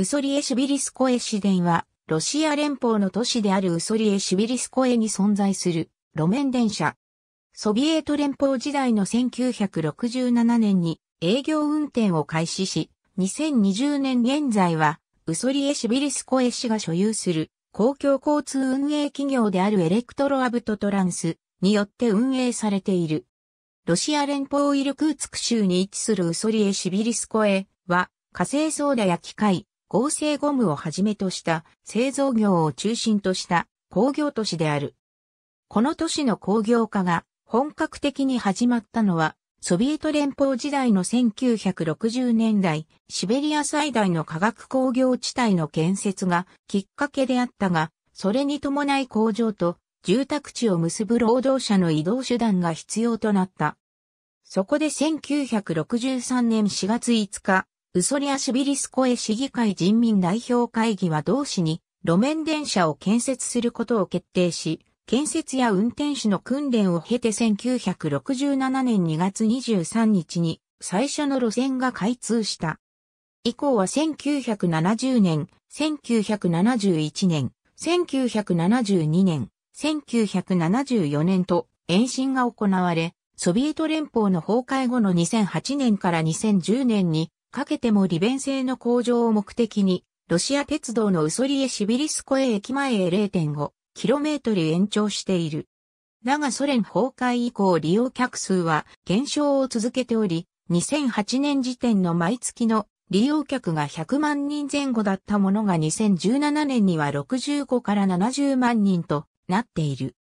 ウソリエシビリスコエ市電は、ロシア連邦の都市であるウソリエシビリスコエに存在する路面電車。ソビエト連邦時代の1967年に営業運転を開始し、2020年現在は、ウソリエシビリスコエ市が所有する公共交通運営企業であるエレクトロアブトトランスによって運営されている。ロシア連邦イルクーツク州に位置するウソリエシビリスコエは、火星ソーダや機械、合成ゴムをはじめとした製造業を中心とした工業都市である。この都市の工業化が本格的に始まったのは、ソビエト連邦時代の1960年代、シベリア最大の化学工業地帯の建設がきっかけであったが、それに伴い工場と住宅地を結ぶ労働者の移動手段が必要となった。そこで1963年4月5日、ウソリアシビリスコエ市議会人民代表会議は同市に路面電車を建設することを決定し、建設や運転手の訓練を経て1967年2月23日に最初の路線が開通した。以降は1970年、1971年、1972年、1974年と延伸が行われ、ソビエト連邦の崩壊後の2008年から2010年にかけても利便性の向上を目的に、ロシア鉄道のウソリエシビリスコエ駅前へ 0.5km 延長している。だがソ連崩壊以降利用客数は減少を続けており、2008年時点の毎月の利用客が100万人前後だったものが2017年には65から70万人となっている。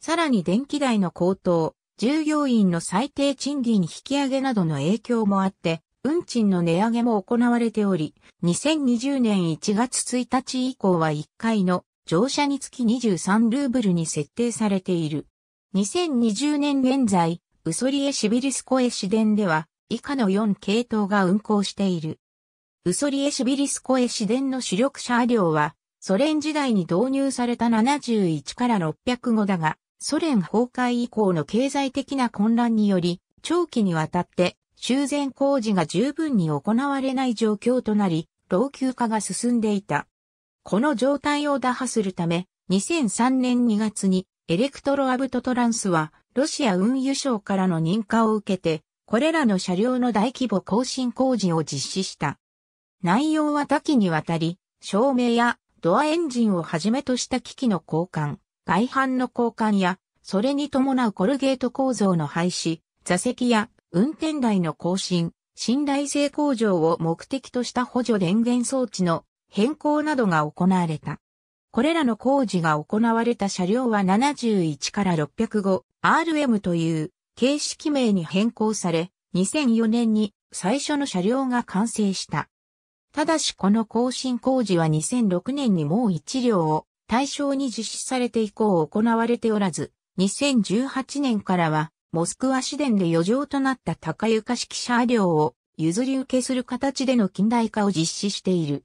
さらに電気代の高騰、従業員の最低賃金引上げなどの影響もあって、運賃の値上げも行われており、2020年1月1日以降は1回の乗車につき23ルーブルに設定されている。2020年現在、ウソリエシビリスコエ市電では、以下の4系統が運行している。ウソリエシビリスコエ市電の主力車両は、ソ連時代に導入された71から605だが、ソ連崩壊以降の経済的な混乱により、長期にわたって修繕工事が十分に行われない状況となり、老朽化が進んでいた。この状態を打破するため、2003年2月にエレクトロアブトトランスはロシア運輸省からの認可を受けて、これらの車両の大規模更新工事を実施した。内容は多岐にわたり、照明やドアエンジンをはじめとした機器の交換、外反の交換や、それに伴うコルゲート構造の廃止、座席や運転台の更新、信頼性向上を目的とした補助電源装置の変更などが行われた。これらの工事が行われた車両は71から 605RM という形式名に変更され、2004年に最初の車両が完成した。ただしこの更新工事は2006年にもう1両を対象に実施されて以降行われておらず、2018年からはモスクワ市電で余剰となった高床式車両を譲り受けする形での近代化を実施している。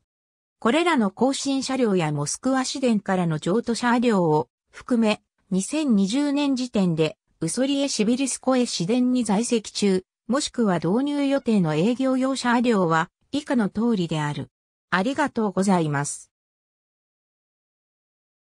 これらの更新車両やモスクワ市電からの譲渡車両を含め、2020年時点で、ウソリエシビリスコエ市電に在籍中、もしくは導入予定の営業用車両は、以下の通りである。ありがとうございます。